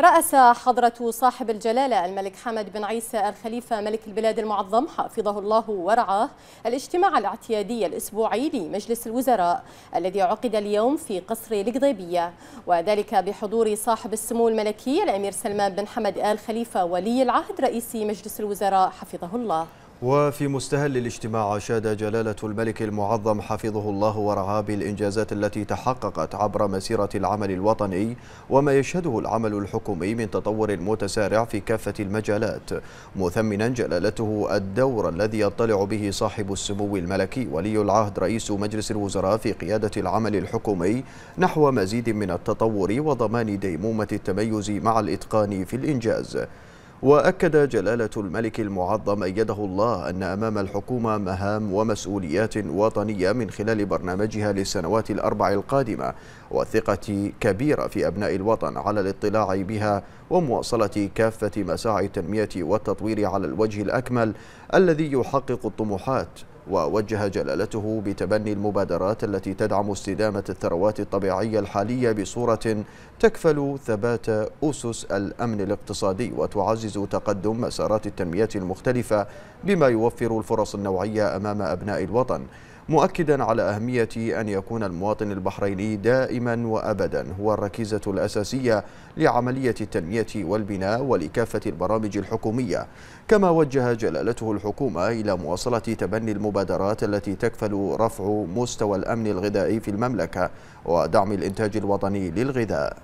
رأس حضرة صاحب الجلالة الملك حمد بن عيسى الخليفة ملك البلاد المعظم حفظه الله ورعاه الاجتماع الاعتيادي الأسبوعي لمجلس الوزراء الذي عقد اليوم في قصر القضيبية وذلك بحضور صاحب السمو الملكي الأمير سلمان بن حمد آل خليفة ولي العهد رئيس مجلس الوزراء حفظه الله وفي مستهل الاجتماع أشاد جلالة الملك المعظم حفظه الله ورعاه بالإنجازات التي تحققت عبر مسيرة العمل الوطني وما يشهده العمل الحكومي من تطور متسارع في كافة المجالات مثمنا جلالته الدور الذي يطلع به صاحب السمو الملكي ولي العهد رئيس مجلس الوزراء في قيادة العمل الحكومي نحو مزيد من التطور وضمان ديمومة التميز مع الإتقان في الإنجاز وأكد جلالة الملك المعظم أيده الله أن أمام الحكومة مهام ومسؤوليات وطنية من خلال برنامجها للسنوات الأربع القادمة وثقة كبيرة في أبناء الوطن على الاطلاع بها ومواصلة كافة مساعي التنمية والتطوير على الوجه الأكمل الذي يحقق الطموحات ووجه جلالته بتبني المبادرات التي تدعم استدامة الثروات الطبيعية الحالية بصورة تكفل ثبات أسس الأمن الاقتصادي وتعزز تقدم مسارات التنمية المختلفة بما يوفر الفرص النوعية أمام أبناء الوطن مؤكدا على أهمية أن يكون المواطن البحريني دائما وأبدا هو الركيزة الأساسية لعملية التنمية والبناء ولكافة البرامج الحكومية كما وجه جلالته الحكومة إلى مواصلة تبني المبادرات التي تكفل رفع مستوى الأمن الغذائي في المملكة ودعم الإنتاج الوطني للغذاء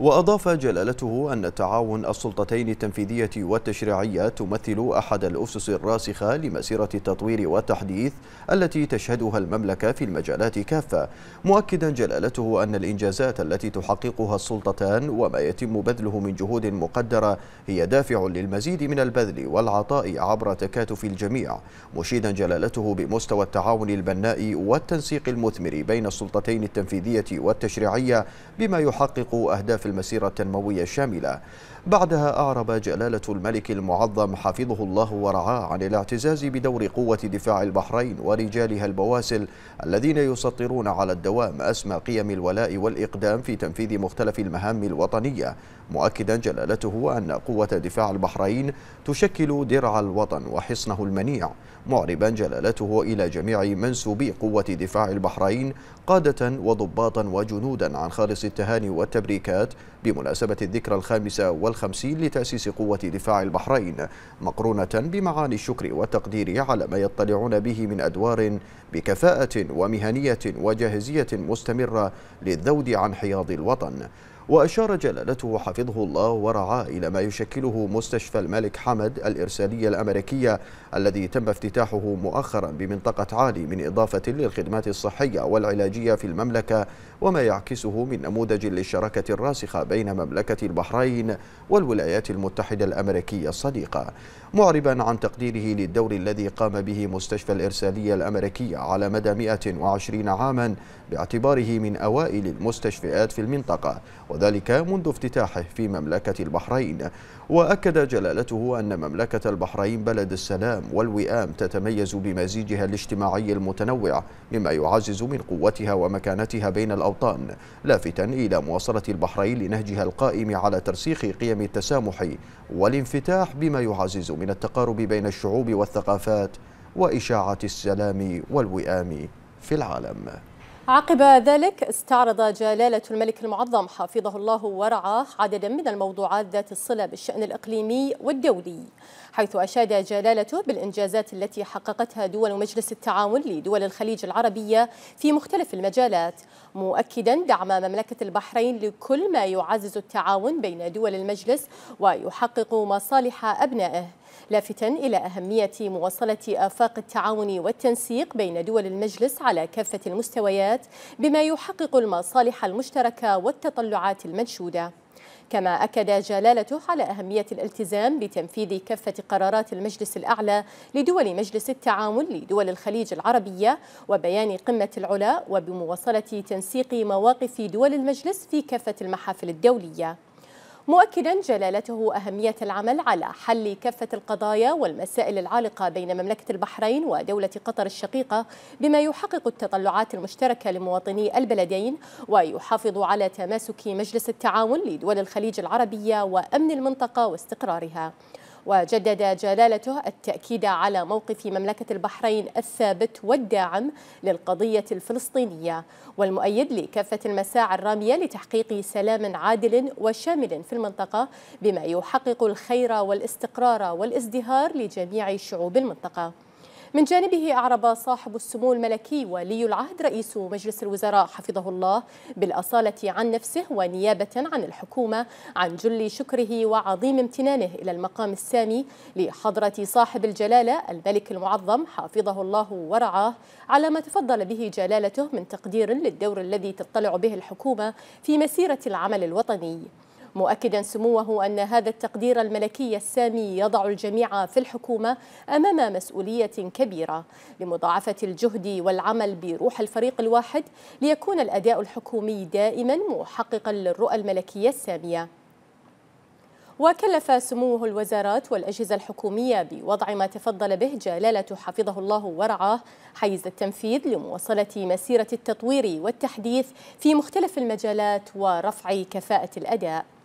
وأضاف جلالته أن تعاون السلطتين التنفيذية والتشريعية تمثل أحد الأسس الراسخة لمسيرة التطوير والتحديث التي تشهدها المملكة في المجالات كافة مؤكدا جلالته أن الإنجازات التي تحققها السلطتان وما يتم بذله من جهود مقدرة هي دافع للمزيد من البذل والعطاء عبر تكاتف الجميع مشيدا جلالته بمستوى التعاون البناء والتنسيق المثمر بين السلطتين التنفيذية والتشريعية بما يحقق أهداف المسيرة التنموية الشاملة بعدها أعرب جلالة الملك المعظم حفظه الله ورعاه عن الاعتزاز بدور قوة دفاع البحرين ورجالها البواسل الذين يسطرون على الدوام أسمى قيم الولاء والإقدام في تنفيذ مختلف المهام الوطنية مؤكدا جلالته أن قوة دفاع البحرين تشكل درع الوطن وحصنه المنيع معربا جلالته إلى جميع منسوبي قوة دفاع البحرين قادة وضباطا وجنودا عن خالص التهاني والتبريكات بمناسبة الذكرى الخامسة والخمسين لتأسيس قوة دفاع البحرين مقرونة بمعاني الشكر والتقدير على ما يطلعون به من أدوار بكفاءة ومهنية وجاهزية مستمرة للذود عن حياض الوطن وأشار جلالته حفظه الله ورعاه إلى ما يشكله مستشفى الملك حمد الإرسالية الأمريكية الذي تم افتتاحه مؤخرا بمنطقة عالي من إضافة للخدمات الصحية والعلاجية في المملكة وما يعكسه من نموذج للشراكة الراسخة بين مملكة البحرين والولايات المتحدة الأمريكية الصديقة معربا عن تقديره للدور الذي قام به مستشفى الإرسالية الأمريكية على مدى 120 عاما باعتباره من أوائل المستشفيات في المنطقة وذلك منذ افتتاحه في مملكة البحرين وأكد جلالته أن مملكة البحرين بلد السلام والوئام تتميز بمزيجها الاجتماعي المتنوع مما يعزز من قوتها ومكانتها بين الأوطان لافتا إلى مواصلة البحرين لنهجها القائم على ترسيخ قيم التسامح والانفتاح بما يعزز من التقارب بين الشعوب والثقافات وإشاعة السلام والوئام في العالم عقب ذلك استعرض جلالة الملك المعظم حفظه الله ورعاه عددا من الموضوعات ذات الصلة بالشأن الإقليمي والدولي حيث أشاد جلالته بالإنجازات التي حققتها دول مجلس التعاون لدول الخليج العربية في مختلف المجالات مؤكدا دعم مملكة البحرين لكل ما يعزز التعاون بين دول المجلس ويحقق مصالح أبنائه لافتا إلى أهمية مواصلة آفاق التعاون والتنسيق بين دول المجلس على كافة المستويات بما يحقق المصالح المشتركة والتطلعات المنشودة كما أكد جلالته على أهمية الالتزام بتنفيذ كافة قرارات المجلس الأعلى لدول مجلس التعاون لدول الخليج العربية وبيان قمة العلا وبمواصلة تنسيق مواقف دول المجلس في كافة المحافل الدولية مؤكدا جلالته أهمية العمل على حل كافة القضايا والمسائل العالقة بين مملكة البحرين ودولة قطر الشقيقة بما يحقق التطلعات المشتركة لمواطني البلدين ويحافظ على تماسك مجلس التعاون لدول الخليج العربية وأمن المنطقة واستقرارها وجدد جلالته التأكيد على موقف مملكة البحرين الثابت والداعم للقضية الفلسطينية والمؤيد لكافة المساعي الرامية لتحقيق سلام عادل وشامل في المنطقة بما يحقق الخير والاستقرار والازدهار لجميع شعوب المنطقة من جانبه أعرب صاحب السمو الملكي ولي العهد رئيس مجلس الوزراء حفظه الله بالأصالة عن نفسه ونيابة عن الحكومة عن جل شكره وعظيم امتنانه إلى المقام السامي لحضرة صاحب الجلالة الملك المعظم حفظه الله ورعاه على ما تفضل به جلالته من تقدير للدور الذي تطلع به الحكومة في مسيرة العمل الوطني مؤكدا سموه أن هذا التقدير الملكي السامي يضع الجميع في الحكومة أمام مسؤولية كبيرة لمضاعفة الجهد والعمل بروح الفريق الواحد ليكون الأداء الحكومي دائما محققا للرؤى الملكية السامية وكلف سموه الوزارات والأجهزة الحكومية بوضع ما تفضل به جلالة حفظه الله ورعاه حيز التنفيذ لمواصلة مسيرة التطوير والتحديث في مختلف المجالات ورفع كفاءة الأداء